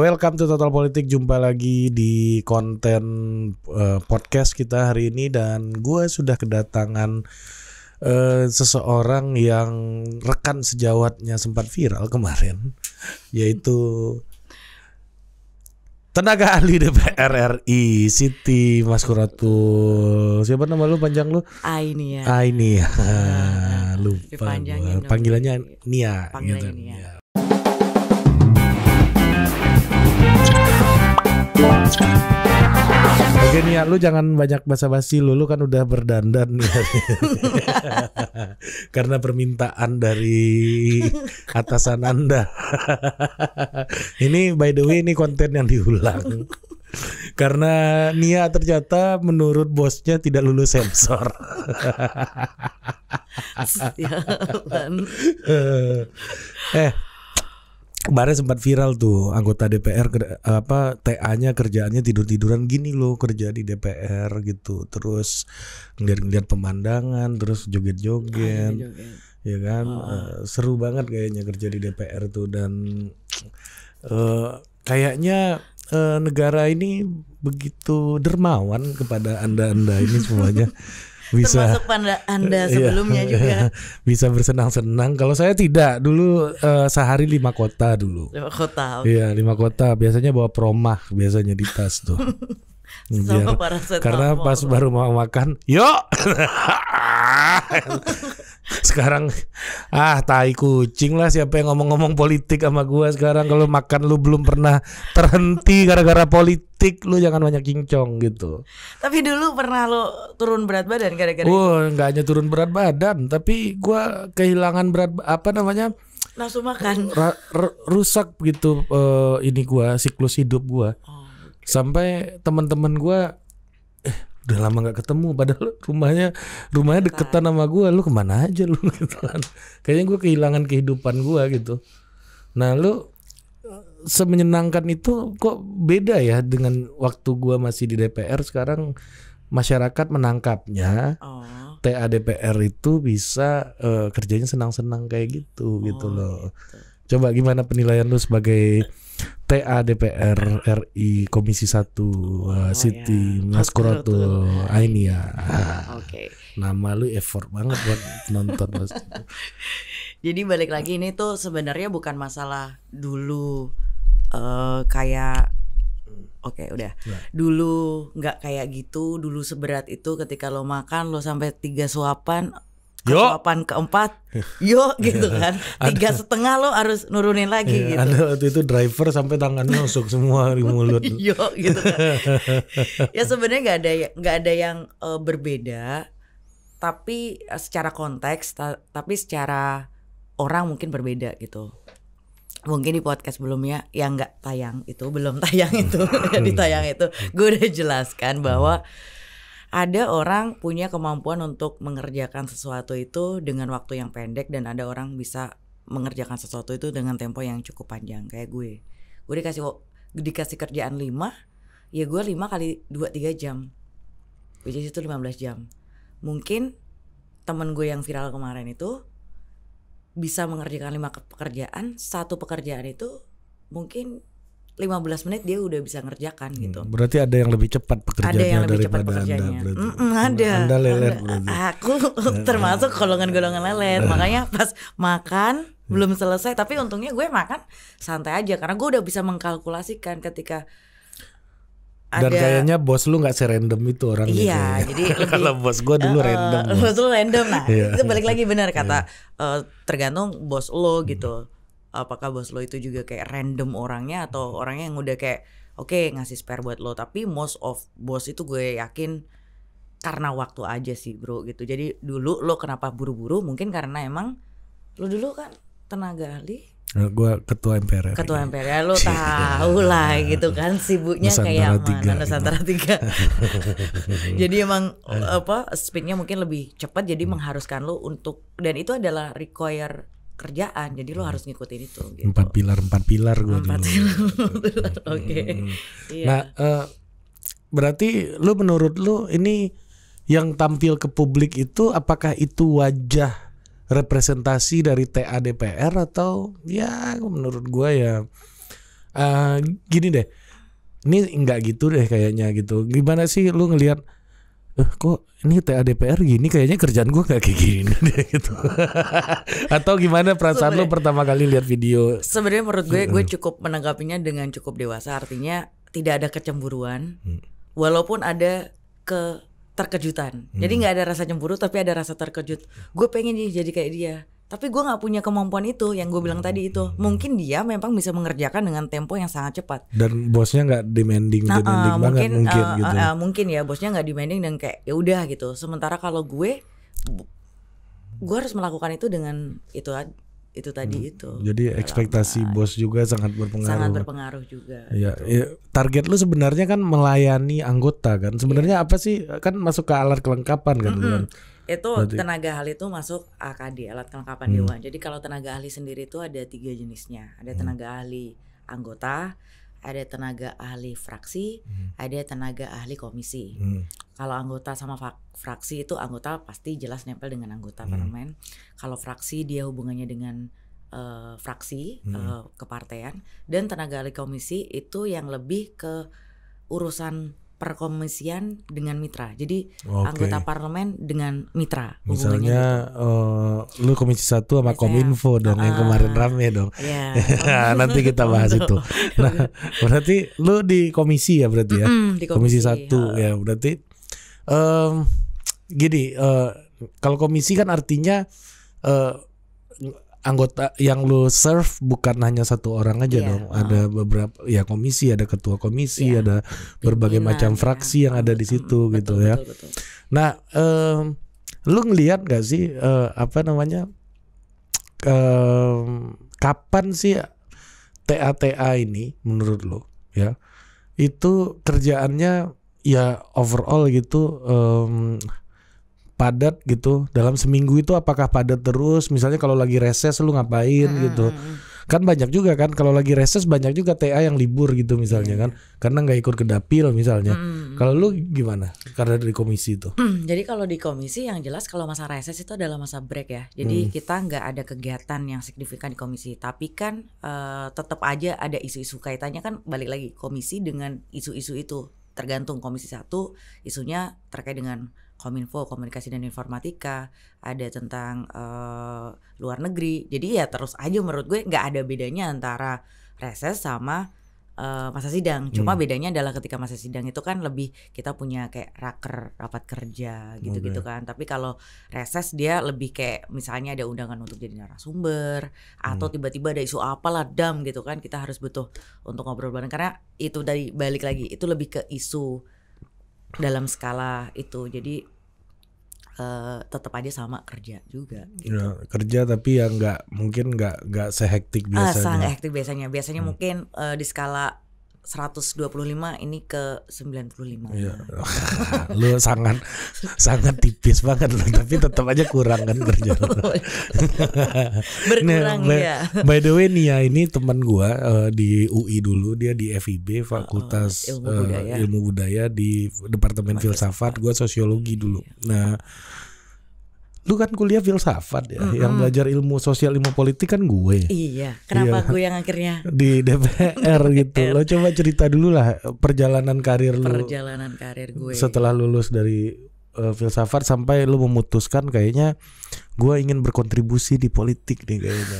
Welcome to Total Politik, jumpa lagi di konten uh, podcast kita hari ini dan gue sudah kedatangan uh, seseorang yang rekan sejawatnya sempat viral kemarin, yaitu tenaga ahli DPR RI Siti Mas Kuratul. Siapa nama lu panjang lu? Aini ya. Ah, Lupa. Panggilannya Nia. Panggilannya gitu. Nia. Iya. Oke ya, lu jangan banyak basa-basi lu, lu kan udah berdandan ya. Karena permintaan dari atasan Anda. ini by the way ini konten yang diulang. Karena Nia ternyata menurut bosnya tidak lulus sensor. eh, kemarin sempat viral tuh anggota DPR apa TA-nya kerjaannya tidur-tiduran gini loh kerja di DPR gitu terus ngeliat-ngeliat pemandangan terus joget-joget ah, ya kan oh. uh, seru banget kayaknya kerja di DPR tuh dan uh, kayaknya uh, negara ini begitu dermawan kepada anda-anda ini semuanya bisa termasuk anda, anda iya. sebelumnya iya, juga bisa bersenang-senang kalau saya tidak dulu uh, sehari lima kota dulu lima kota okay. iya lima kota biasanya bawa promah biasanya di tas tuh Biar, karena pas baru mau makan yuk sekarang ah tai kucing lah siapa yang ngomong-ngomong politik sama gua sekarang kalau makan lu belum pernah terhenti gara-gara politik lu jangan banyak kincong gitu tapi dulu pernah lu turun berat badan gara-gara oh nggak hanya turun berat badan tapi gua kehilangan berat apa namanya nafsu makan ra, rusak gitu uh, ini gua siklus hidup gua oh, okay. sampai teman-teman gua eh, udah lama nggak ketemu padahal rumahnya rumahnya deketan sama gue lu kemana aja lu gitu kan kayaknya gue kehilangan kehidupan gue gitu nah lu eh, semenyenangkan itu kok beda ya dengan waktu gue masih di DPR sekarang masyarakat menangkapnya oh. TA DPR itu bisa uh, kerjanya senang-senang kayak gitu, gitu oh, gitu loh gitu. coba gimana penilaian lu sebagai TA DPR RI Komisi 1 uh, eh, oh, Siti ya. Maskuratul Ainia. Oke. Okay. Nama lu effort banget buat nonton Mas. Jadi balik lagi ini tuh sebenarnya bukan masalah dulu uh, kayak Oke okay, udah. Ya. Dulu nggak kayak gitu, dulu seberat itu ketika lo makan lo sampai tiga suapan kesuapan keempat yo, gitu iya. kan tiga setengah lo harus nurunin lagi ya, gitu ada waktu itu driver sampai tangannya masuk semua di mulut Yo, gitu kan ya sebenarnya nggak ada ya, nggak ada yang uh, berbeda tapi uh, secara konteks ta tapi secara orang mungkin berbeda gitu mungkin di podcast sebelumnya yang nggak tayang itu belum tayang itu ditayang itu hmm. gue udah jelaskan bahwa hmm ada orang punya kemampuan untuk mengerjakan sesuatu itu dengan waktu yang pendek dan ada orang bisa mengerjakan sesuatu itu dengan tempo yang cukup panjang kayak gue gue dikasih dikasih kerjaan 5 ya gue 5 kali 2 3 jam which is itu 15 jam mungkin temen gue yang viral kemarin itu bisa mengerjakan lima pekerjaan satu pekerjaan itu mungkin 15 menit dia udah bisa ngerjakan gitu. Hmm, berarti ada yang lebih cepat pekerjaannya ada yang lebih cepat pekerjaannya. Anda. Berarti. Mm, -mm ada. Anda lelet berarti. Aku termasuk golongan-golongan lelet. Makanya pas makan hmm. belum selesai tapi untungnya gue makan santai aja karena gue udah bisa mengkalkulasikan ketika dan kayaknya bos lu gak serandom itu orang gitu iya gitu. jadi lebih, kalau bos gue dulu uh, random bos lu random nah iya. itu balik lagi benar iya. kata uh, tergantung bos lo gitu hmm apakah bos lo itu juga kayak random orangnya atau orangnya yang udah kayak oke okay, ngasih spare buat lo tapi most of bos itu gue yakin karena waktu aja sih bro gitu jadi dulu lo kenapa buru-buru mungkin karena emang lo dulu kan tenaga ahli eh, gue ketua MPR ya. ketua MPR ya lo iya. tahu lah gitu kan sibuknya kayak mana Nusantara tiga jadi emang eh, apa speednya mungkin lebih cepat jadi hmm. mengharuskan lo untuk dan itu adalah require kerjaan jadi lo hmm. harus ngikutin itu gitu. empat pilar empat pilar gue empat pilar hmm. oke iya. nah uh, berarti lo menurut lo ini yang tampil ke publik itu apakah itu wajah representasi dari TA DPR atau ya menurut gue ya uh, gini deh ini enggak gitu deh kayaknya gitu gimana sih lo ngelihat eh kok ini TA DPR gini kayaknya kerjaan gue nggak kayak gini gitu atau gimana perasaan sebenernya, lo pertama kali lihat video sebenarnya menurut gue gue hmm. cukup menanggapinya dengan cukup dewasa artinya tidak ada kecemburuan hmm. walaupun ada ke terkejutan jadi hmm. nggak ada rasa cemburu tapi ada rasa terkejut gue pengen nih jadi kayak dia tapi gue nggak punya kemampuan itu yang gue bilang tadi itu mungkin dia memang bisa mengerjakan dengan tempo yang sangat cepat dan bosnya nggak demanding nah, demanding uh, banget mungkin mungkin, uh, gitu. uh, uh, mungkin ya bosnya nggak demanding dan kayak ya udah gitu sementara kalau gue gue harus melakukan itu dengan itu itu tadi hmm. itu jadi ekspektasi lama. bos juga sangat berpengaruh sangat berpengaruh juga ya, gitu. ya target lu sebenarnya kan melayani anggota kan sebenarnya yeah. apa sih kan masuk ke alat kelengkapan kan mm -hmm itu Berarti. tenaga ahli itu masuk AKD alat kelengkapan hmm. dewan. Jadi kalau tenaga ahli sendiri itu ada tiga jenisnya. Ada hmm. tenaga hmm. ahli anggota, ada tenaga ahli fraksi, hmm. ada tenaga ahli komisi. Hmm. Kalau anggota sama fraksi itu anggota pasti jelas nempel dengan anggota hmm. parlemen. Kalau fraksi dia hubungannya dengan uh, fraksi hmm. uh, kepartean dan tenaga ahli komisi itu yang lebih ke urusan perkomisian dengan mitra. Jadi okay. anggota parlemen dengan mitra. Misalnya uh, lu komisi satu sama Misalnya, kominfo dan uh, yang ah, kemarin rame dong. Yeah, iya. Nanti kita bahas itu. Nah berarti lu di komisi ya berarti ya. Mm -hmm, di komisi, komisi satu uh. ya berarti. Um, gini uh, kalau komisi kan artinya uh, anggota yang lu serve bukan hanya satu orang aja yeah. dong. Ada beberapa ya komisi, ada ketua komisi, yeah. ada berbagai Bimbingan, macam iya. fraksi yang ada di situ betul, gitu betul, ya. Betul, betul. Nah, um, lu ngelihat gak sih uh, apa namanya? Um, kapan sih TATA ini menurut lu ya? Itu kerjaannya ya overall gitu um, padat gitu dalam seminggu itu apakah padat terus misalnya kalau lagi reses lu ngapain hmm. gitu hmm, hmm. kan banyak juga kan kalau lagi reses banyak juga TA yang libur gitu misalnya iya, kan iya. karena nggak ikut ke dapil misalnya hmm, hmm. kalau lu gimana karena dari komisi itu hmm. jadi kalau di komisi yang jelas kalau masa reses itu adalah masa break ya jadi hmm. kita nggak ada kegiatan yang signifikan di komisi tapi kan uh, eh, tetap aja ada isu-isu kaitannya kan balik lagi komisi dengan isu-isu itu tergantung komisi satu isunya terkait dengan kominfo komunikasi dan informatika ada tentang uh, luar negeri jadi ya terus aja menurut gue nggak ada bedanya antara reses sama uh, masa sidang cuma hmm. bedanya adalah ketika masa sidang itu kan lebih kita punya kayak raker rapat kerja gitu gitu okay. kan tapi kalau reses dia lebih kayak misalnya ada undangan untuk jadi narasumber atau hmm. tiba-tiba ada isu apa lah dam gitu kan kita harus butuh untuk ngobrol bareng karena itu dari balik lagi itu lebih ke isu dalam skala itu jadi uh, eh, tetap aja sama kerja juga. Hmm. Gitu. Ya, kerja tapi yang nggak mungkin nggak nggak sehektik eh, biasanya. Ah, sehektik biasanya. Biasanya hmm. mungkin uh, di skala 125 ini ke 95. Iya. lu sangat sangat tipis banget loh, tapi tetap aja kurang kan berjalan. Iya. Nah, Berkurang nah, ya. By the way Nia ini teman gua uh, di UI dulu dia di FIB Fakultas uh, Ilmu Budaya. Uh, Ilmu Budaya di Departemen Filsafat, gua sosiologi dulu. Nah, lu kan kuliah filsafat ya, mm-hmm. yang belajar ilmu sosial, ilmu politik kan gue. Iya, kenapa iya. gue yang akhirnya di DPR gitu. Lo coba cerita dulu lah perjalanan karir perjalanan lu. Perjalanan karir gue. Setelah lulus dari uh, filsafat sampai lu memutuskan kayaknya gue ingin berkontribusi di politik nih kayaknya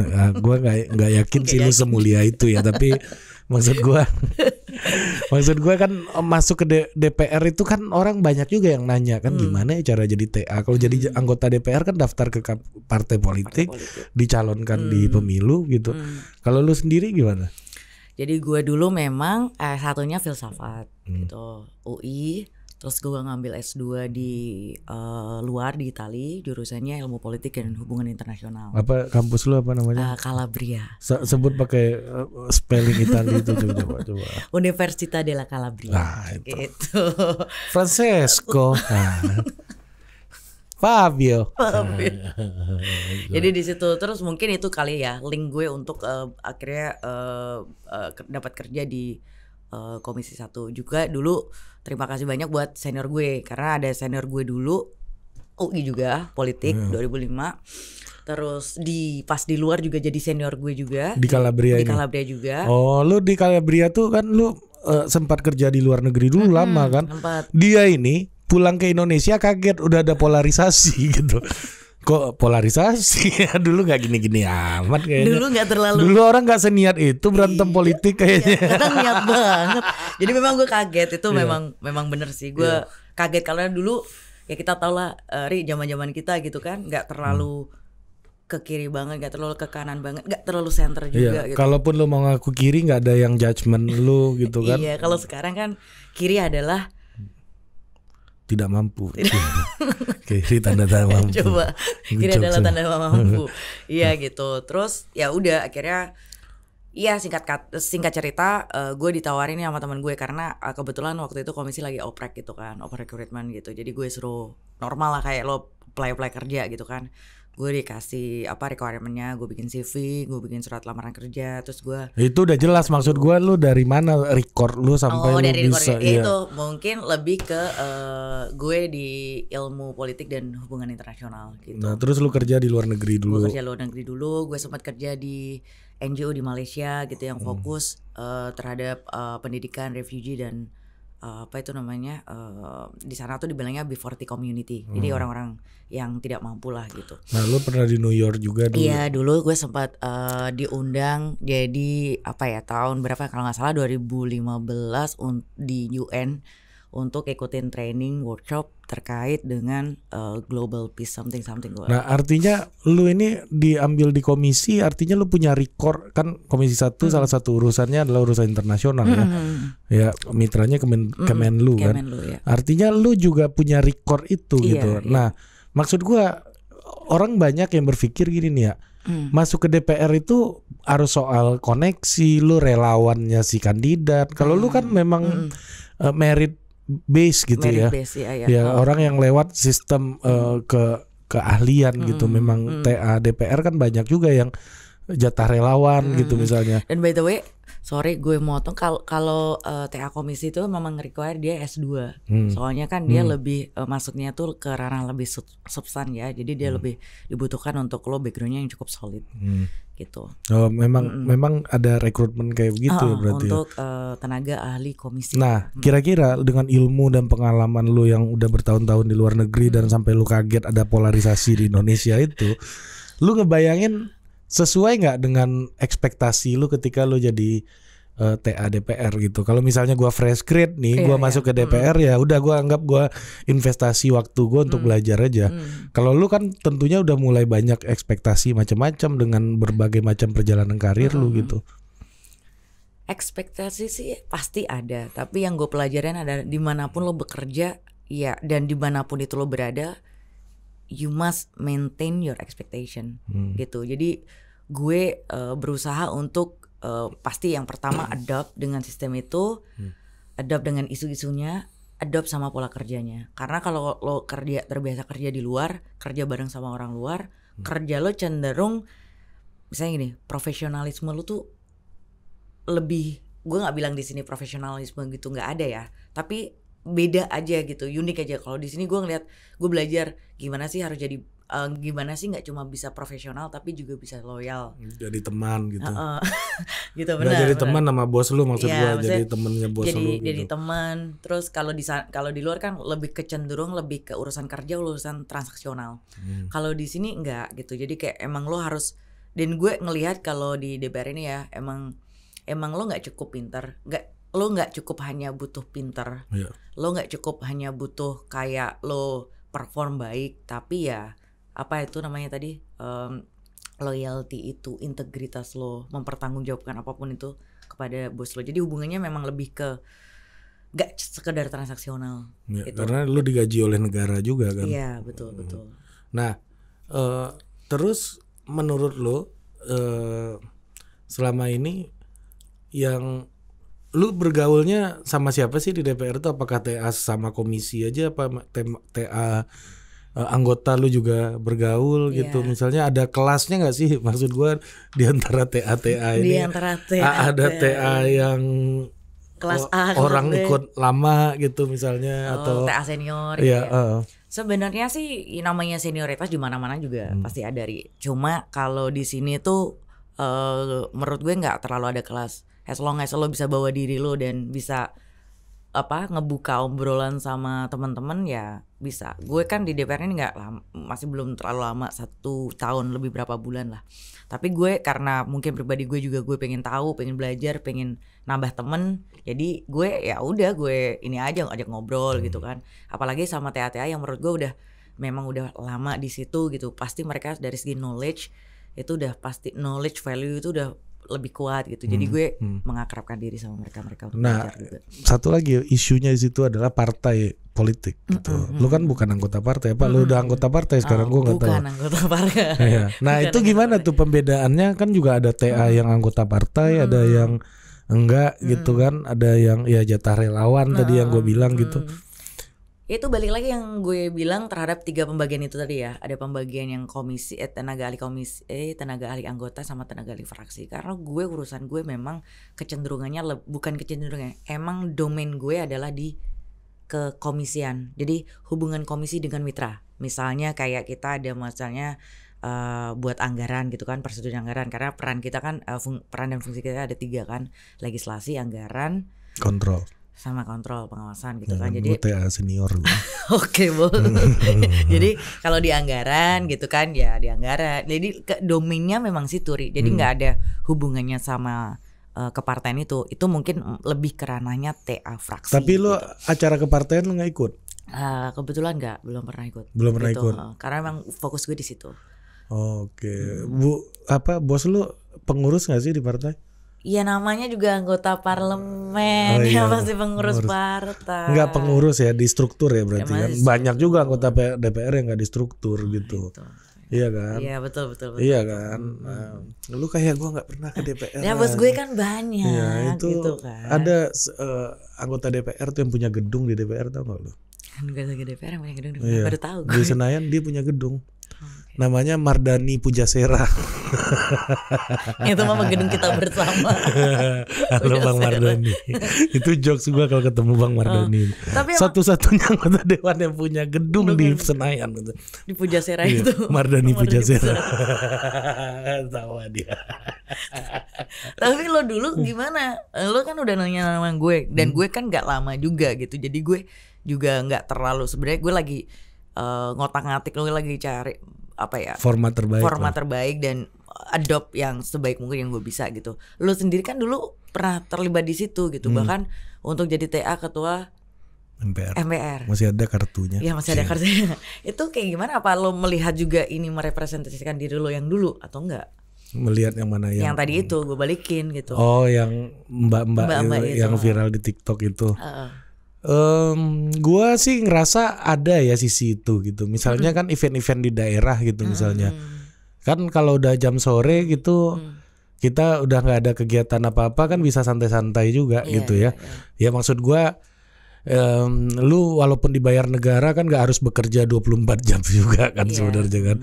Nah, gue nggak nggak yakin sih lu semulia itu ya tapi maksud gue maksud gue kan eh, masuk ke D DPR itu kan orang banyak juga yang nanya kan hmm. gimana ya cara jadi TA kalau hmm. jadi anggota DPR kan daftar ke partai politik, partai politik. dicalonkan hmm. di pemilu gitu hmm. kalau lu sendiri gimana jadi gue dulu memang eh, satunya filsafat hmm. gitu UI Terus gue ngambil S2 di uh, luar di Itali, jurusannya ilmu politik dan hubungan internasional. Apa kampus lu apa namanya? Uh, Calabria. Se sebut pakai uh, spelling Itali itu coba coba. Università della Calabria. Nah, itu. Gitu. Francesco. Fabio. Fabio. Jadi di situ terus mungkin itu kali ya link gue untuk uh, akhirnya uh, uh, dapat kerja di uh, komisi satu juga dulu terima kasih banyak buat senior gue karena ada senior gue dulu UI juga politik hmm. 2005 terus di pas di luar juga jadi senior gue juga di Calabria di, ini. Calabria juga oh lu di Calabria tuh kan lu uh, sempat kerja di luar negeri dulu hmm, lama kan sempat. dia ini pulang ke Indonesia kaget udah ada polarisasi gitu kok polarisasi ya, dulu nggak gini-gini amat kayaknya dulu nggak terlalu dulu orang nggak seniat itu berantem iya, politik kayaknya iya, niat banget jadi memang gue kaget itu iya. memang memang bener sih gue iya. kaget karena dulu ya kita tau lah eh, ri zaman-zaman kita gitu kan nggak terlalu hmm ke kiri banget, gak terlalu ke kanan banget, gak terlalu center iya, juga. Iya, gitu. Kalaupun lu mau ngaku kiri, gak ada yang judgement lu gitu kan? iya, kalau sekarang kan kiri adalah tidak mampu. Oke, ini tanda tanda mampu. Coba kiri adalah ya. tanda tanda mampu. Iya gitu. Terus ya udah akhirnya Iya singkat singkat cerita uh, gue ditawarin sama teman gue karena uh, kebetulan waktu itu komisi lagi oprek gitu kan oprek recruitment gitu jadi gue suruh normal lah kayak lo play-play kerja gitu kan gue dikasih apa requirementnya gue bikin CV gue bikin surat lamaran kerja terus gue itu udah jelas maksud gue lu dari mana record lu sampai oh, lu dari bisa record, iya. itu mungkin lebih ke uh, gue di ilmu politik dan hubungan internasional gitu nah terus lu kerja di luar negeri dulu gue kerja luar negeri dulu gue sempat kerja di NGO di Malaysia gitu yang hmm. fokus hmm. uh, terhadap uh, pendidikan refugee dan uh, apa itu namanya uh, di sana tuh dibilangnya before 40 community hmm. jadi orang-orang yang tidak mampu lah gitu nah lu pernah di New York juga dulu iya dulu gue sempat uh, eh, diundang jadi apa ya tahun berapa ya, kalau nggak salah 2015 di UN untuk ikutin training workshop terkait dengan uh, global peace something something. Global. Nah artinya lu ini diambil di komisi, artinya lu punya rekor kan komisi satu hmm. salah satu urusannya adalah urusan internasional ya. hmm. ya, ya mitranya kemen hmm. Kemenlu kan. Kemenlu, ya. Artinya lu juga punya rekor itu iya, gitu. Iya. Nah maksud gua orang banyak yang berpikir gini nih ya. Hmm. Masuk ke DPR itu harus soal koneksi, lu relawannya si kandidat. Kalau hmm. lu kan memang hmm. Eh, merit base gitu merit ya. Base, ya, ya. ya oh. orang yang lewat sistem uh, ke keahlian hmm. gitu. Memang hmm. TA DPR kan banyak juga yang jatah relawan hmm. gitu misalnya. Dan by the way, sorry gue motong kalau kalau uh, eh, TA komisi itu memang require dia S2. Hmm. Soalnya kan dia hmm. lebih uh, masuknya tuh ke ranah lebih sub substan ya. Jadi dia hmm. lebih dibutuhkan untuk lo backgroundnya yang cukup solid. Hmm. Gitu. Oh, memang hmm. memang ada rekrutmen kayak begitu uh, berarti. Ya? Untuk ya? uh, tenaga ahli komisi. Nah, mm. kira-kira dengan ilmu dan pengalaman lo yang udah bertahun-tahun di luar negeri hmm. dan mm. sampai lo kaget ada polarisasi di Indonesia itu, lo ngebayangin sesuai nggak dengan ekspektasi lu ketika lu jadi uh, TA DPR gitu. Kalau misalnya gua fresh grade nih, yeah, gua yeah. masuk ke DPR mm. ya udah gua anggap gua investasi waktu gua untuk mm. belajar aja. Mm. Kalau lu kan tentunya udah mulai banyak ekspektasi macam-macam dengan berbagai macam perjalanan karir mm. lu gitu. Ekspektasi sih pasti ada, tapi yang gue pelajarin adalah dimanapun lo bekerja, ya dan dimanapun itu lo berada, you must maintain your expectation hmm. gitu. Jadi gue uh, berusaha untuk uh, pasti yang pertama adopt dengan sistem itu, hmm. adopt dengan isu-isunya, adopt sama pola kerjanya. Karena kalau lo kerja terbiasa kerja di luar, kerja bareng sama orang luar, hmm. kerja lo cenderung misalnya gini, profesionalisme lo tuh lebih gue nggak bilang di sini profesionalisme gitu nggak ada ya, tapi beda aja gitu unik aja kalau di sini gue ngeliat gue belajar gimana sih harus jadi uh, gimana sih nggak cuma bisa profesional tapi juga bisa loyal jadi teman gitu uh, uh. gitu benar jadi teman sama bos lu maksud ya, jadi temennya bos jadi, lu gitu. jadi teman terus kalau di kalau di luar kan lebih kecenderung lebih ke urusan kerja urusan transaksional hmm. kalau di sini nggak gitu jadi kayak emang lo harus dan gue ngelihat kalau di DPR ini ya emang emang lo nggak cukup pinter nggak lo nggak cukup hanya butuh pinter, yeah. lo nggak cukup hanya butuh kayak lo perform baik, tapi ya apa itu namanya tadi um, loyalty itu, integritas lo, mempertanggungjawabkan apapun itu kepada bos lo. Jadi hubungannya memang lebih ke gak sekedar transaksional. Yeah, gitu. Karena lo digaji oleh negara juga kan. Iya betul hmm. betul. Nah uh, terus menurut lo uh, selama ini yang lu bergaulnya sama siapa sih di DPR itu apakah TA sama komisi aja apa TA eh, anggota lu juga bergaul yeah. gitu misalnya ada kelasnya nggak sih maksud gua di antara TA TA ini di antara TA ada TA yang kelas A gitu orang kelas ikut lama gitu misalnya oh, atau TA senior iya, gitu ya uh. sebenarnya sih namanya senioritas di mana-mana juga hmm. pasti ada ri cuma kalau di sini tuh uh, menurut gue nggak terlalu ada kelas as long as lo bisa bawa diri lo dan bisa apa ngebuka obrolan sama teman-teman ya bisa gue kan di DPR ini nggak masih belum terlalu lama satu tahun lebih berapa bulan lah tapi gue karena mungkin pribadi gue juga gue pengen tahu pengen belajar pengen nambah temen jadi gue ya udah gue ini aja ngajak ngobrol gitu hmm. gitu kan apalagi sama TATA yang menurut gue udah memang udah lama di situ gitu pasti mereka dari segi knowledge itu udah pasti knowledge value itu udah lebih kuat gitu. Jadi hmm, gue hmm. mengakrabkan diri sama mereka-mereka untuk nah, juga. Satu lagi isunya di situ adalah partai politik gitu. Mm -hmm. Lu kan bukan anggota partai, Pak. Mm -hmm. Lu udah anggota partai sekarang oh, gue nggak tahu. Bukan anggota partai. ya. Nah, itu gimana partai. tuh pembedaannya? Kan juga ada TA mm. yang anggota partai, mm. ada yang enggak mm. gitu kan, ada yang ya jatah relawan mm. tadi yang gue bilang mm. gitu. Ya itu balik lagi yang gue bilang terhadap tiga pembagian itu tadi ya ada pembagian yang komisi eh, tenaga ahli komisi eh, tenaga ahli anggota sama tenaga ahli fraksi karena gue urusan gue memang kecenderungannya bukan kecenderungannya emang domain gue adalah di kekomisian jadi hubungan komisi dengan mitra misalnya kayak kita ada masalahnya uh, buat anggaran gitu kan persetujuan anggaran karena peran kita kan uh, peran dan fungsi kita ada tiga kan legislasi anggaran kontrol sama kontrol pengawasan gitu kan. Jadi TA senior. Oke, Bu. Jadi kalau di anggaran gitu kan ya di anggaran. Jadi ke, domainnya memang situ, turi Jadi hmm. nggak hmm. ada hubungannya sama uh, eh, kepartaian itu. Itu mungkin lebih kerananya TA fraksi. Tapi lo gitu. acara kepartaian lo nggak ikut? Uh, kebetulan nggak, belum pernah ikut. Belum pernah gitu. ikut. Eh, karena memang fokus gue di situ. Oke, okay. hmm. Bu apa bos lu pengurus gak sih di partai? Ya namanya juga anggota parlemen, oh, iya. ya pasti pengurus, pengurus partai. Enggak pengurus ya di struktur ya berarti ya, kan. Banyak juga anggota DPR yang enggak di struktur nah, gitu. Itu. Iya kan? Iya betul betul. betul iya kan. Hmm. Nah, lu kayak gue nggak pernah ke DPR. Ya bos gue kan banyak. ya, itu. Gitu kan. Ada uh, anggota DPR tuh yang punya gedung di DPR tau gak lu? Anggota DPR yang punya gedung. Iya. Baru tahu. Gue. Di Senayan dia punya gedung namanya Mardani Pujasera. itu mama gedung kita bersama. Halo Bang Mardani. itu jokes gua kalau ketemu Bang Mardani. Oh, tapi satu-satunya anggota dewan yang punya gedung di Senayan gitu. Di Pujasera iya, itu. Mardani, Pujasera. Tawa dia. Tapi lo dulu gimana? Lo kan udah nanya nama gue dan hmm. gue kan nggak lama juga gitu. Jadi gue juga nggak terlalu sebenarnya gue lagi uh, ngotak-ngatik lo lagi cari apa ya format terbaik format lah. terbaik dan adopt yang sebaik mungkin yang gue bisa gitu lo sendiri kan dulu pernah terlibat di situ gitu hmm. bahkan untuk jadi TA ketua MPR. MPR. Masih ada kartunya. Ya masih ada iya. kartunya. itu kayak gimana apa lo melihat juga ini merepresentasikan diri lo yang dulu atau enggak? Melihat yang mana yang Yang tadi itu gue balikin gitu. Oh, yang Mbak-mbak, mbak-mbak yang itu. viral di TikTok itu. Uh -uh. Um, gue sih ngerasa ada ya sisi itu gitu. Misalnya -hmm. kan event-event di daerah gitu -hmm. misalnya. Kan kalau udah jam sore gitu hmm. kita udah nggak ada kegiatan apa-apa kan bisa santai-santai juga yeah, gitu iya, ya. Yeah, Ya maksud gua um, lu walaupun dibayar negara kan nggak harus bekerja 24 jam juga kan yeah. sebenarnya kan.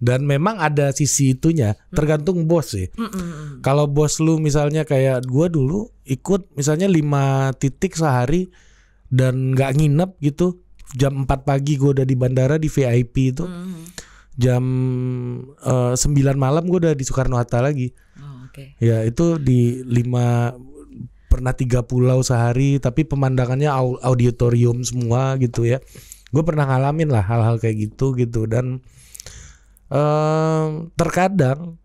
Dan memang ada sisi itunya tergantung bos sih. Hmm. Kalau bos lu misalnya kayak gua dulu ikut misalnya lima titik sehari dan nggak nginep gitu jam 4 pagi gue udah di bandara di VIP itu hmm. jam uh, eh, 9 malam gue udah di Soekarno Hatta lagi oh, okay. ya itu di lima pernah tiga pulau sehari tapi pemandangannya auditorium semua gitu ya gue pernah ngalamin lah hal-hal kayak gitu gitu dan uh, terkadang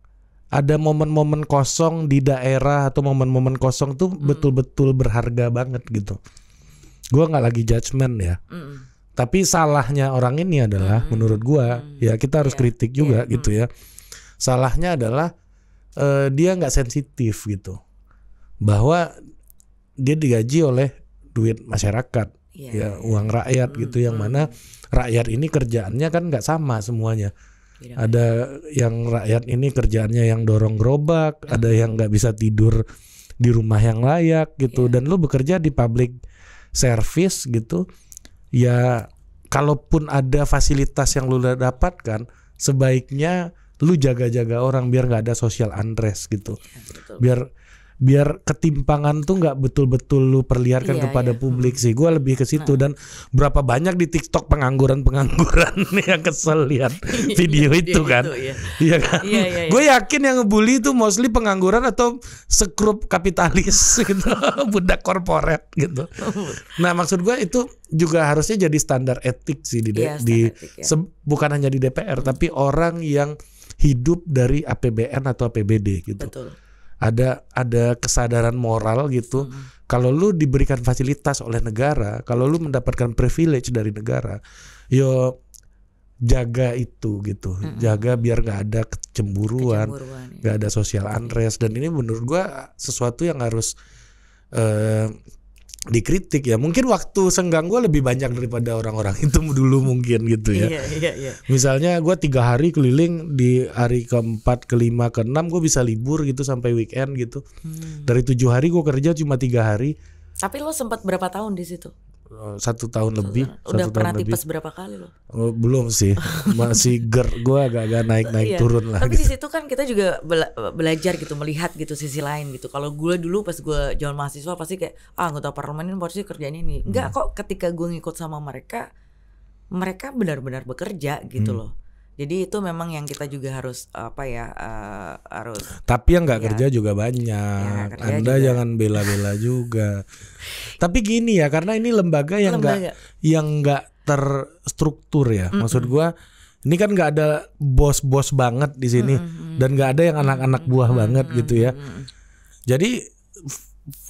ada momen-momen kosong di daerah atau momen-momen kosong tuh hmm. betul-betul hmm. berharga banget gitu gue nggak lagi judgement ya mm. tapi salahnya orang ini adalah mm. menurut gue mm. ya kita harus yeah. kritik iya. juga yeah. gitu ya salahnya adalah uh, dia nggak sensitif gitu bahwa dia digaji oleh duit masyarakat yeah. ya iya. uang rakyat mm. gitu yang mana rakyat ini kerjaannya kan nggak sama semuanya Bidang ada yang rakyat ini kerjaannya yang dorong gerobak, iya. ada yang nggak bisa tidur di rumah yang layak gitu, yeah. dan lu bekerja di publik service gitu ya kalaupun ada fasilitas yang lu udah dapatkan sebaiknya lu jaga-jaga orang biar nggak ada social unrest gitu iya, biar biar ketimpangan tuh nggak betul-betul lu perlihatkan iya, kepada iya. publik hmm. sih. Gua lebih ke situ nah. dan berapa banyak di TikTok pengangguran-pengangguran yang kesel lihat video iya, itu iya, kan. Itu, iya. iya. iya kan? Iya, iya, iya. Gue yakin yang ngebully itu mostly pengangguran atau sekrup kapitalis gitu, budak korporat gitu. Nah, maksud gue itu juga harusnya jadi standar etik sih di iya, di etik, ya. bukan hanya di DPR hmm. tapi orang yang hidup dari APBN atau APBD gitu. Betul ada ada kesadaran moral gitu. Hmm. Kalau lu diberikan fasilitas oleh negara, kalau lu mendapatkan privilege dari negara, yo jaga itu gitu, hmm. jaga biar gak ada kecemburuan, iya. gak ya. ada sosial unrest. Dan ini menurut gua sesuatu yang harus uh, dikritik ya mungkin waktu senggang gue lebih banyak daripada orang-orang itu dulu mungkin gitu ya iya, iya, iya. misalnya gue tiga hari keliling di hari keempat kelima keenam gue bisa libur gitu sampai weekend gitu hmm. dari tujuh hari gue kerja cuma tiga hari tapi lo sempat berapa tahun di situ Eh, satu tahun lebih Udah satu pernah tahun tipes berapa kali loh eh, belum sih masih ger gue agak-agak naik-naik iya. turun lah tapi gitu. di situ kan kita juga bela belajar gitu melihat gitu sisi lain gitu kalau gue dulu pas gue jual mahasiswa pasti kayak ah anggota parlemen ini pasti kerjanya ini enggak hmm. kok ketika gue ngikut sama mereka mereka benar-benar bekerja gitu hmm. loh jadi itu memang yang kita juga harus apa ya uh, harus. Tapi yang nggak ya. kerja juga banyak. Ya, Anda juga. jangan bela-bela juga. Tapi gini ya karena ini lembaga yang nggak yang nggak terstruktur ya. Mm -mm. Maksud gua ini kan nggak ada bos-bos banget di sini mm -mm. dan nggak ada yang anak-anak buah mm -mm. banget gitu ya. Jadi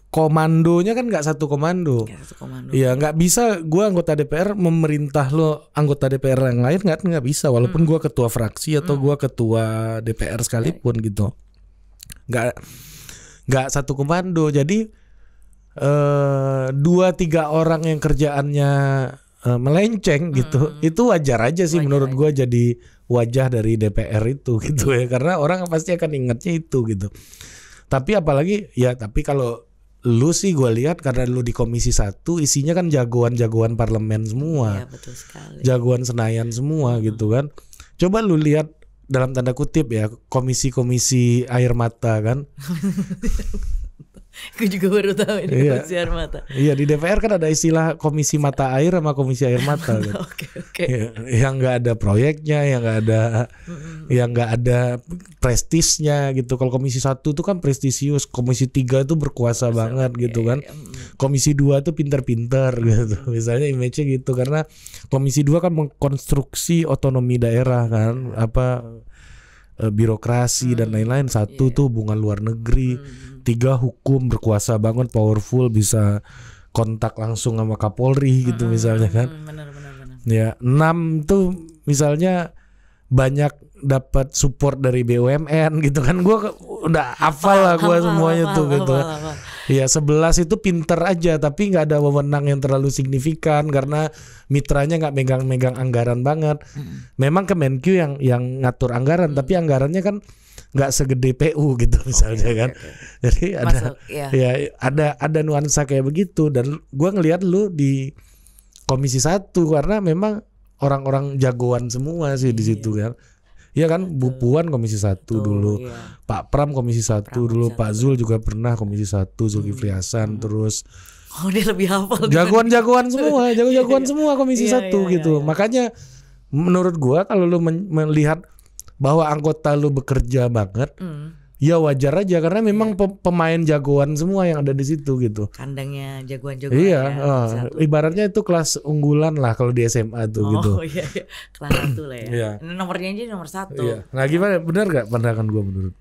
komandonya kan nggak satu komando. Gak satu komando. Iya, nggak bisa gue anggota DPR memerintah lo anggota DPR yang lain nggak nggak bisa walaupun hmm. gua ketua fraksi atau hmm. gua ketua DPR sekalipun okay. gitu. Nggak nggak satu komando. Jadi eh dua tiga orang yang kerjaannya eh, melenceng gitu. Hmm. Itu wajar aja sih wajar menurut gue jadi wajah dari DPR itu gitu ya karena orang pasti akan ingatnya itu gitu. Tapi apalagi ya tapi kalau lu sih gue lihat karena lu di komisi satu isinya kan jagoan-jagoan parlemen semua, ya, betul sekali. jagoan senayan semua hmm. gitu kan. Coba lu lihat dalam tanda kutip ya komisi-komisi air mata kan. Gue juga baru tahu ini iya. komisi air mata. Iya di DPR kan ada istilah komisi mata air sama komisi air mata. Kan? Oke oke. Okay, iya, okay. yang nggak ada proyeknya, yang nggak ada, yang nggak ada prestisnya gitu. Kalau komisi satu itu kan prestisius, komisi tiga itu berkuasa, Masa, banget okay, iya, gitu iya, kan. Komisi dua itu pinter-pinter gitu. Misalnya image gitu karena komisi dua kan mengkonstruksi otonomi daerah kan apa e, birokrasi hmm. dan lain-lain. Satu yeah. tuh hubungan luar negeri. Hmm tiga hukum berkuasa banget powerful bisa kontak langsung sama Kapolri gitu hmm, misalnya kan hmm, bener, bener, bener. ya enam tuh misalnya banyak dapat support dari BUMN gitu kan gue udah hafal lah gue semuanya apa, tuh apa, gitu apa, apa. ya sebelas itu pinter aja tapi nggak ada wewenang yang terlalu signifikan karena mitranya nggak megang-megang anggaran banget hmm. memang Kemenkyu yang yang ngatur anggaran hmm. tapi anggarannya kan nggak segede PU gitu misalnya okay, kan. Okay, okay. Jadi ada ya. ya ada ada nuansa kayak begitu dan gua ngelihat lu di komisi satu karena memang orang-orang jagoan semua sih di iya. situ iya. kan. Iya kan Betul. Bu Puan komisi satu Betul, dulu, iya. Pak Pram komisi satu dulu, Pak Zul juga pernah komisi iya. satu, Zulkifli hmm. Hasan hmm. terus Oh dia lebih hafal gitu. Jagoan-jagoan semua, iya, jago-jagoan semua komisi iya, satu iya, gitu. Makanya menurut gua kalau lu melihat bahwa anggota lu bekerja banget, mm. ya wajar aja karena memang yeah. Iya. pemain jagoan semua yang ada di situ gitu. Kandangnya jagoan-jagoan. Iya, ya, uh, ibaratnya itu kelas unggulan lah kalau di SMA tuh oh, gitu. Oh iya, iya, kelas satu lah ya. yeah. Nomornya aja nomor satu. Iya. Nah gimana? Iya. Benar gak pandangan gua menurut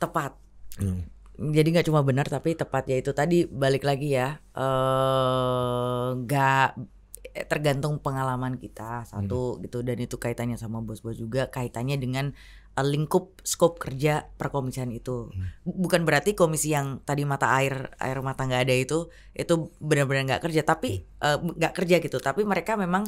Tepat. Hmm jadi nggak cuma benar tapi tepat ya itu tadi balik lagi ya eh, nggak gak Eh, tergantung pengalaman kita satu hmm. gitu dan itu kaitannya sama bos-bos juga kaitannya dengan eh, lingkup scope kerja perkomisian itu hmm. bukan berarti komisi yang tadi mata air air mata nggak ada itu itu benar-benar nggak kerja tapi hmm. Eh, nggak hmm. uh, kerja gitu tapi mereka memang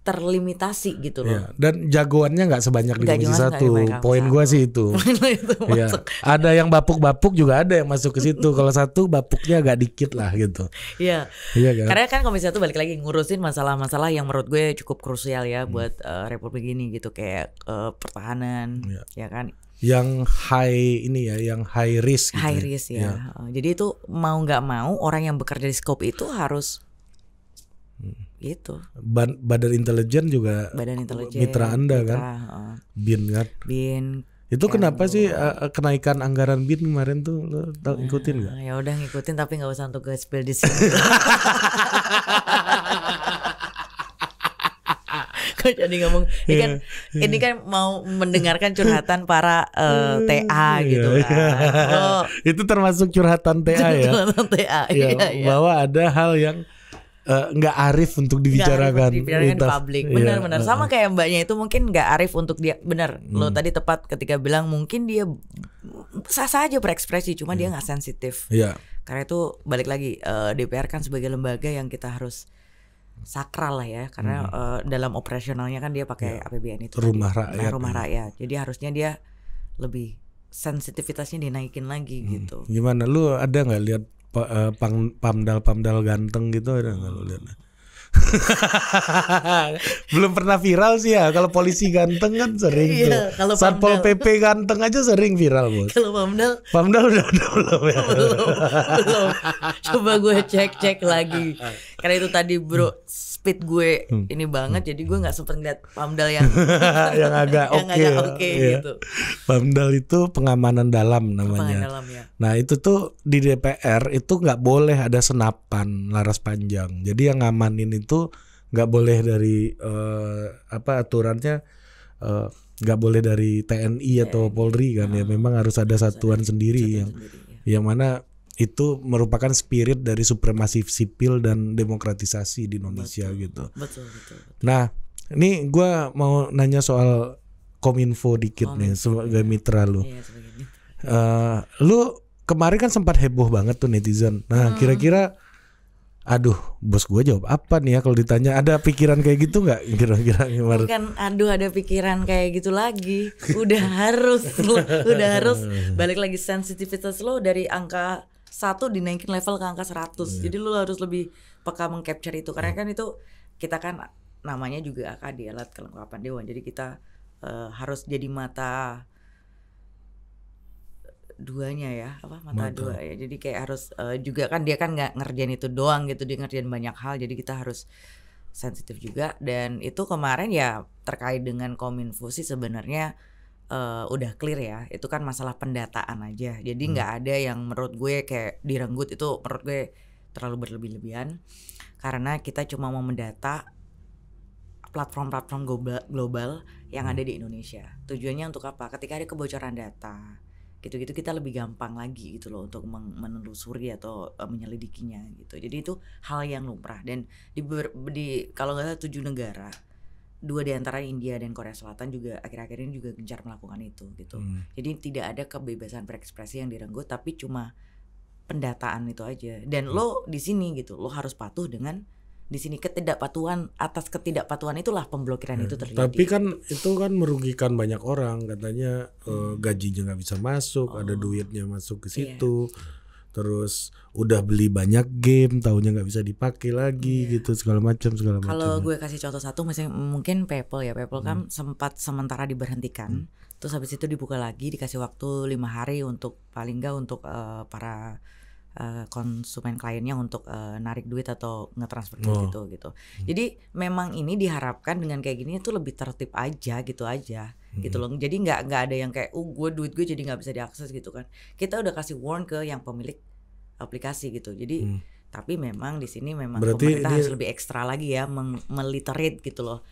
terlimitasi gitu loh. Ya, dan jagoannya nggak sebanyak di Komisi Satu. Poin gue sih itu. itu ya. Ada yang bapuk-bapuk juga ada yang masuk ke situ. Kalau satu bapuknya agak dikit lah gitu. Iya. Iya kan? Karena kan Komisi Satu balik lagi ngurusin masalah-masalah yang menurut gue cukup krusial ya hmm. buat uh, Republik ini gitu kayak uh, pertahanan, ya, ya kan yang high ini ya, yang high risk. Gitu high ya. risk ya. ya. Jadi itu mau nggak mau orang yang bekerja di scope itu harus gitu. Ban Badan intelijen juga Badan intelijen mitra Anda mitra, kan? Uh, BIN kan? BIN. Itu kan kenapa gua. sih uh, kenaikan anggaran BIN kemarin tuh lo tau, ngikutin nah, nggak? Uh, ya udah ngikutin tapi nggak usah untuk spill di sini. jadi ngomong ini kan yeah. ini kan mau mendengarkan curhatan para uh, eh, TA iya, gitu yeah, iya. kan. Oh, itu termasuk curhatan TA ya. curhatan TA. yeah, ya, bahwa ada hal yang Eh, nggak uh, arif untuk dibicarakan. Gak arif untuk publik. Iya, Benar-benar eh, sama eh. kayak mbaknya itu mungkin nggak arif untuk dia. Benar. Hmm. Lo tadi tepat ketika bilang mungkin dia sah-sah aja berekspresi, cuma hmm. dia nggak sensitif. Yeah. Karena itu balik lagi uh, DPR kan sebagai lembaga yang kita harus sakral lah ya karena hmm. uh, dalam operasionalnya kan dia pakai yeah. APBN itu rumah tadi. rakyat. Nah, rumah iya. rakyat. Jadi harusnya dia lebih sensitivitasnya dinaikin lagi hmm. gitu. Gimana lu ada nggak lihat Eh, pang, pamdal pamdal ganteng gitu ada nggak lo lihat? Belum pernah viral sih ya. Kalau polisi ganteng kan sering iya, tuh. Kalau Satpol PP ganteng aja sering viral, Bos. Kalau Pamdal Pamdal udah, udah belum ya. Belum. belum. Coba gue cek-cek lagi. Karena itu tadi, Bro, speed gue hmm. ini banget hmm. jadi gue nggak sempet ngeliat pamdal yang yang agak oke okay, okay, iya. yeah. gitu. Pamdal itu pengamanan dalam namanya. Pengamanan dalam, ya. Nah, itu tuh di DPR itu nggak boleh ada senapan laras panjang. Jadi yang ngamanin itu nggak boleh dari uh, apa aturannya eh, nggak uh, boleh dari TNI atau Polri kan ya. ya. Memang harus ada satuan satuan sendiri yang ya. yang mana itu merupakan spirit dari supremasi sipil dan demokratisasi di Indonesia betul, gitu. Betul, betul, betul. Nah, ini gue mau nanya soal kominfo dikit kominfo, nih sebagai ya. mitra lu. Iya, Uh, lu kemarin kan sempat heboh banget tuh netizen. Nah, hmm. kira-kira hmm. aduh bos gue jawab apa nih ya kalau ditanya ada pikiran kayak gitu nggak kira-kira gimana kan aduh ada pikiran kayak gitu lagi udah harus udah harus balik lagi sensitivitas lo dari angka satu dinaikin level ke angka 100. Yeah. Jadi lu harus lebih peka mengcapture itu karena yeah. kan itu kita kan namanya juga akan di alat kelengkapan dewan. Jadi kita uh, harus jadi mata eh, duanya ya apa mata, mata. dua ya jadi kayak harus uh, juga kan dia kan nggak ngerjain itu doang gitu dia ngerjain banyak hal jadi kita harus sensitif juga dan itu kemarin ya terkait dengan kominfo sih sebenarnya uh, udah clear ya itu kan masalah pendataan aja jadi hmm. nggak hmm. ada yang menurut gue kayak direnggut itu menurut gue terlalu berlebih-lebihan karena kita cuma mau mendata platform-platform global, global yang hmm. ada di Indonesia tujuannya untuk apa ketika ada kebocoran data gitu-gitu kita lebih gampang lagi gitu loh untuk menelusuri atau eh, menyelidikinya gitu jadi itu hal yang lumrah dan di, di kalau nggak salah tujuh negara dua di antara India dan Korea Selatan juga akhir-akhir ini juga gencar melakukan itu gitu. Hmm. Jadi tidak ada kebebasan berekspresi yang direnggut tapi cuma pendataan itu aja. Dan hmm. lo di sini gitu, lo harus patuh dengan di sini ketidakpatuhan atas ketidakpatuhan itulah pemblokiran hmm. itu terjadi. Tapi kan itu kan merugikan banyak orang katanya eh, hmm. uh, gajinya nggak bisa masuk, oh. ada duitnya masuk ke iya. situ. Yeah terus udah beli banyak game tahunya nggak bisa dipakai lagi yeah. gitu segala macam segala macam kalau gue kasih contoh satu misalnya mungkin Paypal ya Paypal kan hmm. kan sempat sementara diberhentikan hmm. terus habis itu dibuka lagi dikasih waktu lima hari untuk paling nggak untuk uh, para Eh, konsumen kliennya untuk uh, narik duit atau ngetransfer oh. gitu gitu. Hmm. Jadi memang ini diharapkan dengan kayak gini itu lebih tertib aja gitu aja hmm. gitu loh. Jadi nggak nggak ada yang kayak, oh uh, gue duit gue jadi nggak bisa diakses gitu kan. Kita udah kasih warn ke yang pemilik aplikasi gitu. Jadi hmm. tapi memang di sini memang Berarti pemerintah harus lebih ekstra lagi ya meliterate gitu loh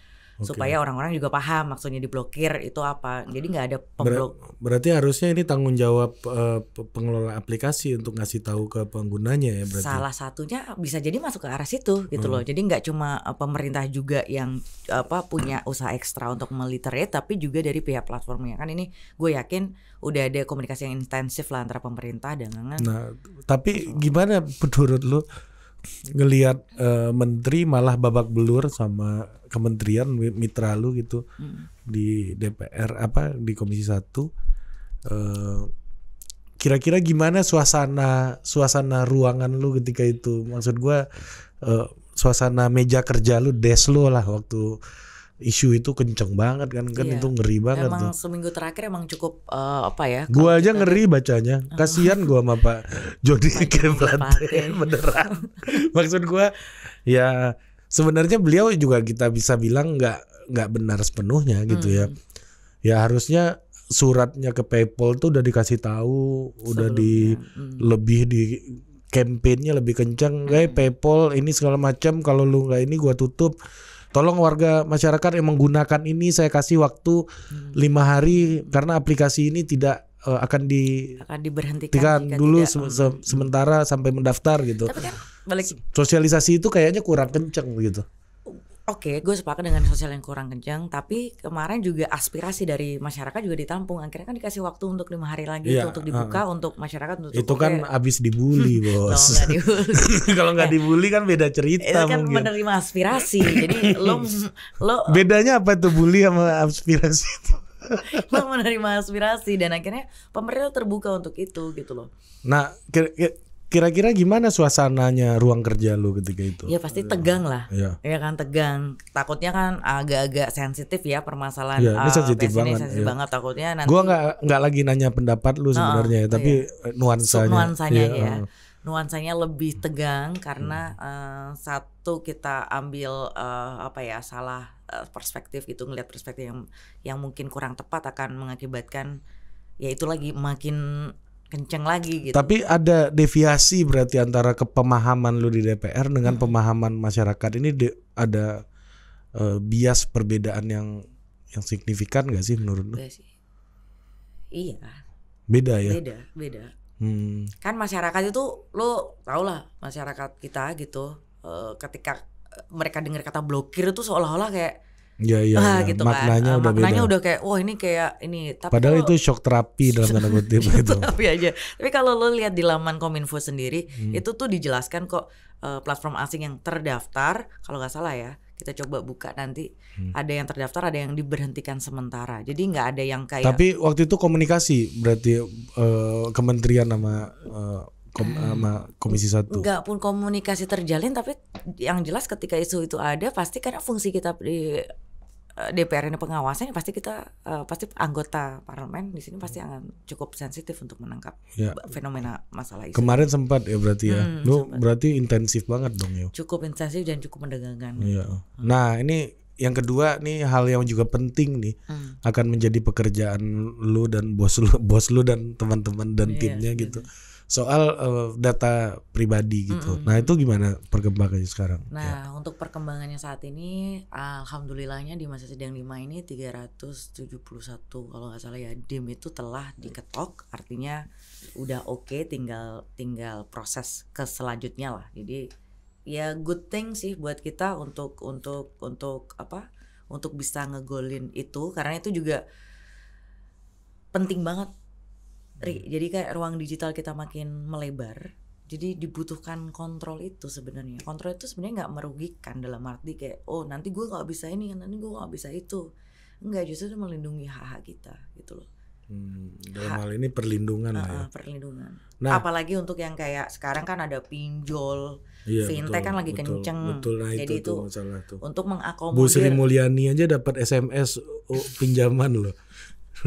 okay. supaya orang-orang juga paham maksudnya diblokir itu apa. Jadi nggak ada pemblok. Ber berarti harusnya ini tanggung jawab uh, pengelola aplikasi untuk ngasih tahu ke penggunanya ya berarti. Salah satunya bisa jadi masuk ke arah situ gitu hmm. loh. Jadi nggak cuma eh, pemerintah juga yang apa punya usaha ekstra untuk meliterate tapi juga dari pihak platformnya kan ini gue yakin udah ada komunikasi yang intensif lah antara pemerintah dengan. Nah, tapi gimana menurut lu? ngelihat uh, eh, menteri malah babak belur sama kementerian mitra lu gitu hmm. di DPR apa di Komisi satu uh, kira-kira gimana suasana suasana ruangan lu ketika itu maksud gue uh, suasana meja kerja lu des lu lah waktu isu itu kenceng banget kan kan iya. itu ngeri banget emang tuh. seminggu terakhir emang cukup uh, apa ya gua aja kita... ngeri bacanya ah. kasihan gua sama Pak Jody Kemplate beneran maksud gua ya sebenarnya beliau juga kita bisa bilang nggak nggak benar sepenuhnya gitu ya. hmm. ya ya harusnya suratnya ke PayPal tuh udah dikasih tahu Sebelumnya. udah di hmm. lebih di kampanyenya lebih kencang eh, hmm. kayak PayPal ini segala macam kalau lu nggak ini gua tutup Tolong warga masyarakat yang menggunakan ini saya kasih waktu hmm. lima hari karena aplikasi ini tidak uh, akan di akan diberhentikan dulu tidak. Se hmm. se sementara sampai mendaftar gitu. Tapi kan balik sosialisasi itu kayaknya kurang kenceng gitu. Oke, okay, gue sepakat dengan sosial yang kurang kencang, tapi kemarin juga aspirasi dari masyarakat juga ditampung. Akhirnya kan dikasih waktu untuk lima hari lagi yeah, itu untuk dibuka uh, untuk masyarakat untuk itu kan kayak... abis dibully bos. Kalau nggak dibully kan beda cerita. Itu kan mungkin. menerima aspirasi, jadi lo lo bedanya apa tuh bully sama aspirasi itu? lo menerima aspirasi dan akhirnya pemerintah terbuka untuk itu gitu loh. Nah, Kira-kira gimana suasananya ruang kerja lu ketika itu? Ya pasti tegang lah. Iya. Ya kan tegang. Takutnya kan agak-agak sensitif ya permasalahan. Iya, ini eh, sensitif banget. sensitif ya. banget takutnya nanti. Gua nggak nggak lagi nanya pendapat lu sebenarnya, iya. tapi iya. nuansanya. Nuansanya iya, ya. Uh. Nuansanya lebih tegang karena uh, satu kita ambil uh, apa ya salah uh, perspektif itu ngelihat perspektif yang yang mungkin kurang tepat akan mengakibatkan ya itu lagi makin kenceng lagi gitu. Tapi ada deviasi berarti antara kepemahaman lu di DPR dengan hmm. pemahaman masyarakat ini de, ada e, bias perbedaan yang yang signifikan gak sih menurut lu? Sih. Iya. Beda ya. Beda, beda. Hmm. Kan masyarakat itu lu tau lah masyarakat kita gitu e, ketika mereka dengar kata blokir itu seolah-olah kayak Iya iya. Ah, ya. gitu kan. maknanya kan. udah maknanya beda. udah kayak wah oh, ini kayak ini tapi Padahal kalau, itu shock terapi dalam tanda kutip gitu. Terapi aja. Tapi kalau lo lihat di laman Kominfo sendiri hmm. itu tuh dijelaskan kok uh, platform asing yang terdaftar kalau nggak salah ya kita coba buka nanti hmm. ada yang terdaftar ada yang diberhentikan sementara jadi nggak ada yang kayak tapi waktu itu komunikasi berarti uh, kementerian sama uh, kom hmm. sama komisi satu nggak pun komunikasi terjalin tapi yang jelas ketika isu itu ada pasti karena fungsi kita di Eh, DPR ini pengawasnya pasti kita uh, pasti anggota parlemen di sini pasti akan cukup sensitif untuk menangkap ya. fenomena masalah itu. Kemarin sempat ya berarti ya. Hmm, Lu sempat. berarti intensif banget dong ya. Cukup intensif dan cukup mendengarkan. Iya. Nah, ini yang kedua nih hal yang juga penting nih hmm. akan menjadi pekerjaan lu dan bos lu bos lu dan teman-teman dan yeah, timnya iya. gitu. gitu soal uh, data pribadi gitu. Mm -hmm. Nah itu gimana perkembangannya sekarang? Nah ya. untuk perkembangannya saat ini, alhamdulillahnya di masa sidang 5 ini 371 kalau nggak salah ya dim itu telah diketok, artinya udah oke, okay, tinggal tinggal proses ke selanjutnya lah. Jadi ya good thing sih buat kita untuk untuk untuk apa? Untuk bisa ngegolin itu karena itu juga penting banget ri jadi kayak ruang digital kita makin melebar jadi dibutuhkan kontrol itu sebenarnya kontrol itu sebenarnya nggak merugikan dalam arti kayak oh nanti gue nggak bisa ini nanti gue nggak bisa itu enggak justru itu melindungi hak hak kita gitu loh hmm, dalam hak, hal ini perlindungan uh, lah ya perlindungan nah apalagi untuk yang kayak sekarang kan ada pinjol iya, fintech kan betul, kan lagi betul, kenceng betul, nah jadi itu, itu masalah untuk mengakomodir Bu Sri Mulyani aja dapat SMS oh, pinjaman loh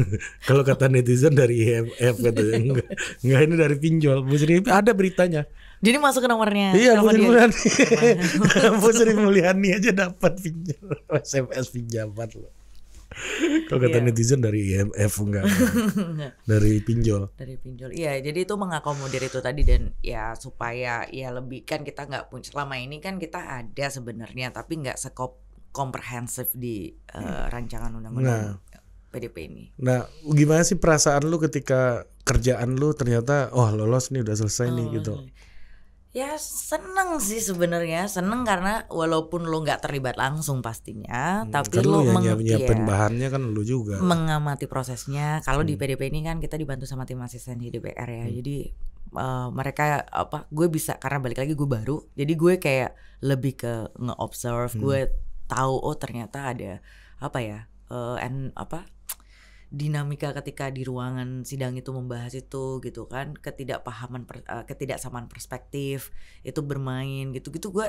Kalau kata netizen dari IMF e e gitu. enggak, enggak ini dari pinjol. Bu Sri ada beritanya. Jadi masuk ke nomornya. Iya, Bu Sri Mulyani. Bu Sri Mulyani aja dapat pinjol SMS pinjaman loh. Kalau kata iya. netizen dari IMF e enggak, enggak. dari pinjol. Dari pinjol. Iya, jadi itu mengakomodir itu tadi dan ya supaya ya lebih kan kita nggak pun selama ini kan kita ada sebenarnya tapi nggak sekop komprehensif di uh, rancangan nah, undang-undang. Nah, PDP ini. Nah, gimana sih perasaan lu ketika kerjaan lu ternyata oh lolos nih udah selesai nih hmm. gitu? Ya seneng sih sebenarnya seneng karena walaupun lu nggak terlibat langsung pastinya, hmm, tapi kan lo ya, nyiapin ya, bahannya kan lu juga mengamati prosesnya. Kalau hmm. di PDP ini kan kita dibantu sama tim asisten di DPR ya, hmm. jadi uh, mereka apa? Gue bisa karena balik lagi gue baru, jadi gue kayak lebih ke nge-observe, hmm. gue tahu oh ternyata ada apa ya uh, and apa dinamika ketika di ruangan sidang itu membahas itu gitu kan ketidakpahaman per, uh, ketidaksamaan perspektif itu bermain gitu gitu gue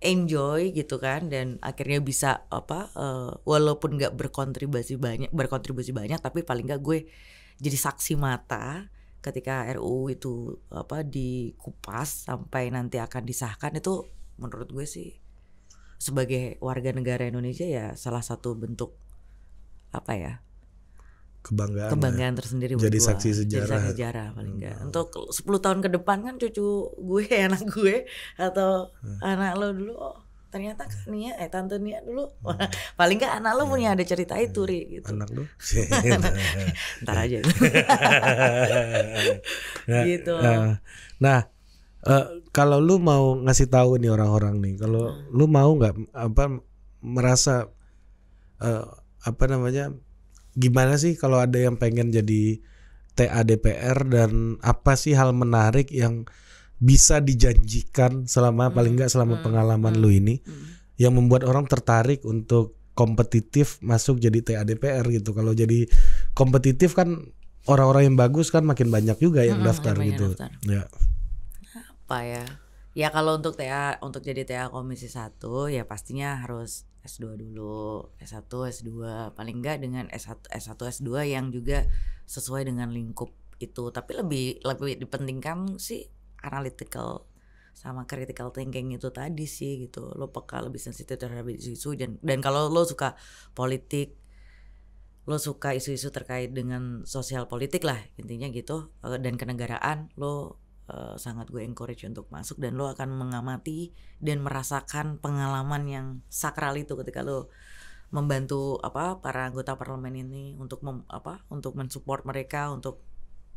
enjoy gitu kan dan akhirnya bisa apa uh, walaupun nggak berkontribusi banyak berkontribusi banyak tapi paling nggak gue jadi saksi mata ketika RUU itu apa dikupas sampai nanti akan disahkan itu menurut gue sih sebagai warga negara Indonesia ya salah satu bentuk apa ya kebanggaan ya. kebanggaan ya. tersendiri jadi gua. saksi sejarah jadi saksi sejarah paling enggak hmm. untuk 10 tahun ke depan kan cucu gue anak gue atau hmm. anak lo dulu oh ternyata kan Nia eh tante Nia dulu hmm. paling enggak anak lo hmm. punya ada cerita hmm. itu ri gitu anak lo ntar aja nah, gitu nah, nah uh, kalau lo mau ngasih tahu nih orang-orang nih kalau hmm. lu mau nggak apa merasa uh, apa namanya gimana sih kalau ada yang pengen jadi TA DPR dan apa sih hal menarik yang bisa dijanjikan selama hmm. paling nggak selama hmm. pengalaman hmm. lu ini hmm. yang membuat orang tertarik untuk kompetitif masuk jadi TA DPR gitu. Kalau jadi kompetitif kan orang-orang yang bagus kan makin banyak juga yang hmm, daftar gitu. Daftar. Ya. Apa ya? Ya kalau untuk TA untuk jadi TA Komisi satu ya pastinya harus S2 dulu, S1, S2, paling enggak dengan S1, S1, S2 yang juga sesuai dengan lingkup itu. Tapi lebih lebih dipentingkan sih analytical sama critical thinking itu tadi sih gitu. Lo peka lebih sensitif terhadap isu-isu dan dan kalau lo suka politik lo suka isu-isu terkait dengan sosial politik lah intinya gitu eh, dan kenegaraan lo Eh, sangat gue encourage untuk masuk dan lo akan mengamati dan merasakan pengalaman yang sakral itu ketika lo membantu apa para anggota parlemen ini untuk mem, apa untuk mensupport mereka untuk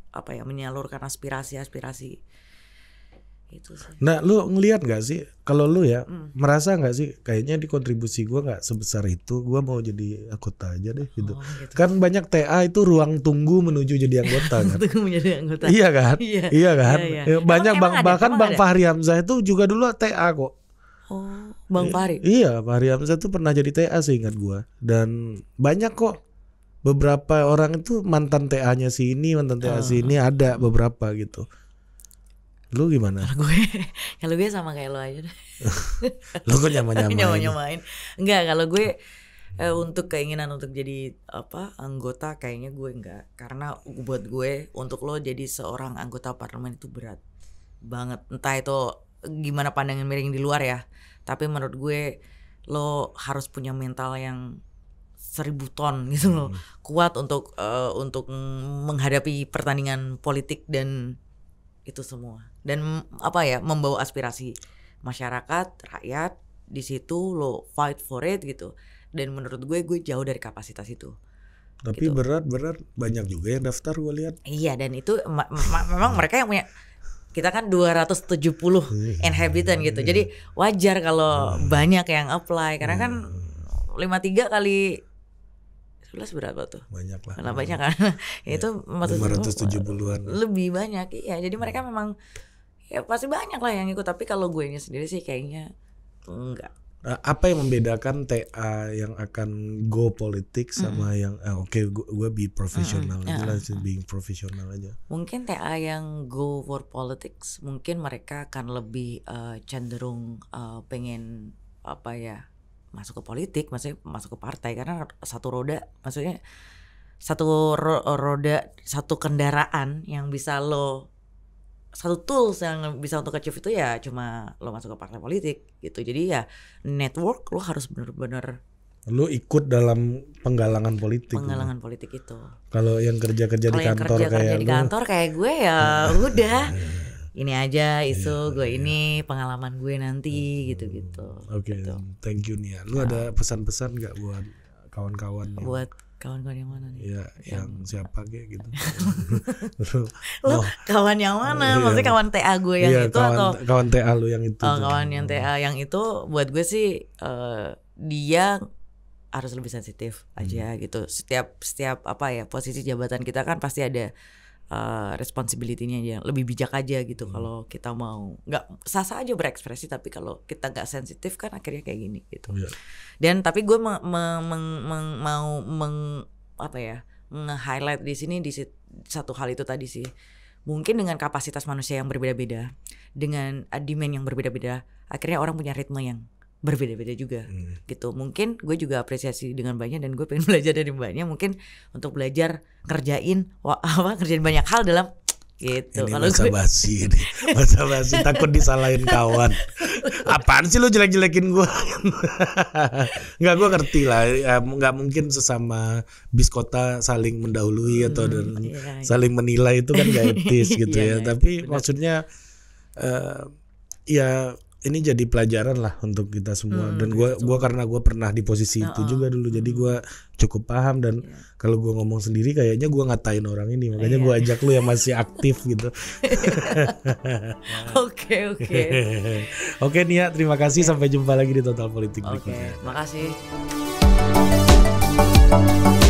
apa ya menyalurkan aspirasi-aspirasi itu sih. Nah, lu ngelihat nggak sih kalau lu ya mm. merasa nggak sih kayaknya di kontribusi gua nggak sebesar itu, gua mau jadi anggota aja deh gitu. Oh, gitu. Kan banyak TA itu ruang tunggu menuju jadi anggota kan. tunggu menjadi anggota. Iya kan? iya, iya kan? Iya, iya. Eh, banyak emang, bang, ada, bahkan ada? Fahri Hamzah itu juga dulu TA kok. Oh, Bang eh, Fahri. Iya, Fahri Hamzah itu pernah jadi TA seingat gua dan banyak kok beberapa orang itu mantan TA-nya si ini, mantan TA uh. Ah. si ini ada beberapa gitu. Lu gimana? Kalau gue, kalau gue sama kayak lo aja. lu kok nyaman-nyamain? Nyaman-nyamain. Gitu? Enggak, kalau gue eh, untuk keinginan untuk jadi apa anggota kayaknya gue enggak. Karena buat gue untuk lo jadi seorang anggota parlemen itu berat banget. Entah itu gimana pandangan miring di luar ya. Tapi menurut gue lo harus punya mental yang seribu ton gitu loh hmm. kuat untuk uh, untuk menghadapi pertandingan politik dan itu semua dan apa ya membawa aspirasi masyarakat rakyat di situ lo fight for it gitu dan menurut gue gue jauh dari kapasitas itu tapi gitu. berat berat banyak juga yang daftar gue lihat iya dan itu memang mereka yang punya kita kan 270 iya. inhabitant gitu jadi iya. wajar kalau hmm. banyak yang apply karena kan 53 hmm. kali 11 berapa tuh? Banyak lah. Kenapa banyak iya. kan. ya, itu iya. tujuh an Lebih banyak. Iya, jadi mereka memang ya pasti banyak lah yang ikut, tapi kalau gue nya sendiri sih kayaknya enggak. Nah, apa yang membedakan TA yang akan go politik sama mm yang eh, oke okay, gue, be profesional mm aja yeah. being profesional aja. Mungkin TA yang go for politics mungkin mereka akan lebih uh, cenderung uh, pengen apa ya masuk ke politik, maksudnya masuk ke partai karena satu roda, maksudnya satu ro roda, satu kendaraan yang bisa lo satu tools yang bisa untuk achieve itu ya cuma lo masuk ke partai politik gitu. Jadi ya network lo harus bener-bener lo ikut dalam penggalangan politik penggalangan lo. politik itu kalau yang kerja kerja di kantor kerja, kerja di kantor kayak gue ya nah. udah ini aja isu yeah, gue yeah. ini pengalaman gue nanti gitu-gitu. Oke, okay. gitu. thank you Nia. Lu nah. ada pesan-pesan nggak buat kawan-kawan? Buat kawan-kawan yang mana nih? Ya, yang, yang siapa kayak gitu. lo oh. kawan yang mana? Iya. Maksudnya kawan TA gue yang iya, itu kawan, atau kawan TA lu yang itu? Oh, kawan yang TA hmm. yang itu buat gue sih uh, dia harus lebih sensitif aja hmm. gitu. Setiap setiap apa ya posisi jabatan kita kan pasti ada uh, responsibility-nya yang lebih bijak aja gitu hmm. kalau kita mau nggak sasa aja berekspresi tapi kalau kita nggak sensitif kan akhirnya kayak gini gitu yeah. dan tapi gue me me me me mau meng apa ya nge-highlight di sini di satu hal itu tadi sih mungkin dengan kapasitas manusia yang berbeda-beda dengan eh, demand yang berbeda-beda akhirnya orang punya ritme yang berbeda-beda juga hmm. gitu mungkin gue juga apresiasi dengan banyak dan gue pengen belajar dari banyak mungkin untuk belajar kerjain wah, apa kerjain banyak hal dalam gitu ini kalau masa gue... basi ini masa basi takut disalahin kawan apaan sih lo jelek-jelekin gue nggak gue ngerti lah ya, nggak mungkin sesama biskota saling mendahului hmm, atau hmm, dan iya, iya. saling menilai itu kan gak etis gitu iya, ya iya, tapi iya, bener. maksudnya uh, ya ini jadi pelajaran lah untuk kita semua hmm, dan gue gitu. gua karena gue pernah di posisi nah, itu juga dulu jadi hmm. gue cukup paham dan yeah. kalau gue ngomong sendiri kayaknya gue ngatain orang ini makanya yeah. gue iya. ajak lu yang masih aktif gitu oke oke oke Nia terima kasih okay. Iya. sampai jumpa lagi di Total Politik okay. berikutnya makasih